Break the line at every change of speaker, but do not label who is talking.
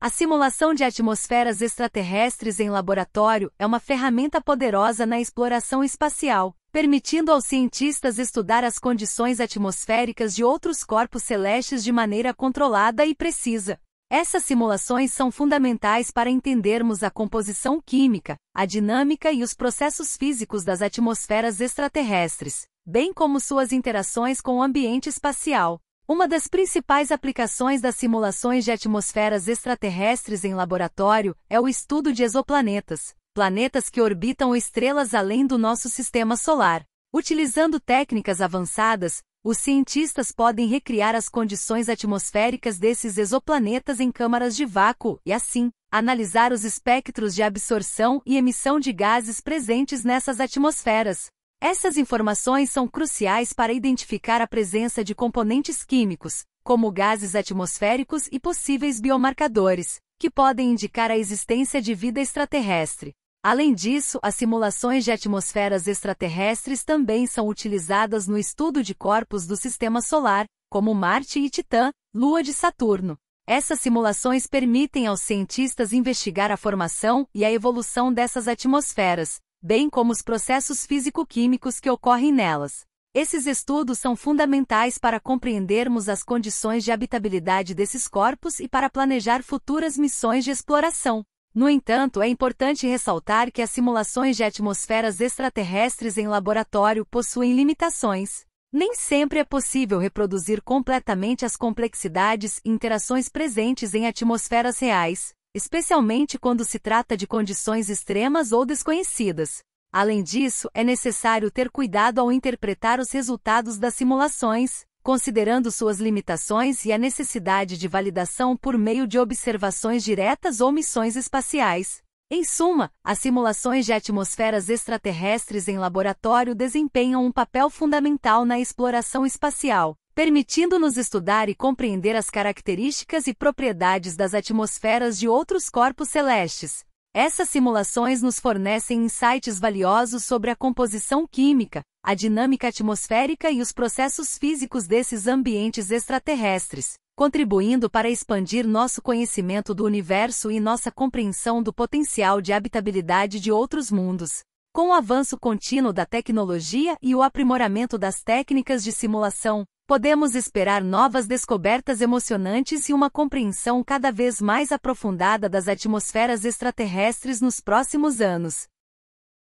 A simulação de atmosferas extraterrestres em laboratório é uma ferramenta poderosa na exploração espacial, permitindo aos cientistas estudar as condições atmosféricas de outros corpos celestes de maneira controlada e precisa. Essas simulações são fundamentais para entendermos a composição química, a dinâmica e os processos físicos das atmosferas extraterrestres, bem como suas interações com o ambiente espacial. Uma das principais aplicações das simulações de atmosferas extraterrestres em laboratório é o estudo de exoplanetas, planetas que orbitam estrelas além do nosso sistema solar. Utilizando técnicas avançadas, os cientistas podem recriar as condições atmosféricas desses exoplanetas em câmaras de vácuo e, assim, analisar os espectros de absorção e emissão de gases presentes nessas atmosferas. Essas informações são cruciais para identificar a presença de componentes químicos, como gases atmosféricos e possíveis biomarcadores, que podem indicar a existência de vida extraterrestre. Além disso, as simulações de atmosferas extraterrestres também são utilizadas no estudo de corpos do sistema solar, como Marte e Titã, lua de Saturno. Essas simulações permitem aos cientistas investigar a formação e a evolução dessas atmosferas, bem como os processos físico-químicos que ocorrem nelas. Esses estudos são fundamentais para compreendermos as condições de habitabilidade desses corpos e para planejar futuras missões de exploração. No entanto, é importante ressaltar que as simulações de atmosferas extraterrestres em laboratório possuem limitações. Nem sempre é possível reproduzir completamente as complexidades e interações presentes em atmosferas reais, especialmente quando se trata de condições extremas ou desconhecidas. Além disso, é necessário ter cuidado ao interpretar os resultados das simulações, considerando suas limitações e a necessidade de validação por meio de observações diretas ou missões espaciais. Em suma, as simulações de atmosferas extraterrestres em laboratório desempenham um papel fundamental na exploração espacial, permitindo-nos estudar e compreender as características e propriedades das atmosferas de outros corpos celestes. Essas simulações nos fornecem insights valiosos sobre a composição química, a dinâmica atmosférica e os processos físicos desses ambientes extraterrestres, contribuindo para expandir nosso conhecimento do universo e nossa compreensão do potencial de habitabilidade de outros mundos. Com o avanço contínuo da tecnologia e o aprimoramento das técnicas de simulação, podemos esperar novas descobertas emocionantes e uma compreensão cada vez mais aprofundada das atmosferas extraterrestres nos próximos anos.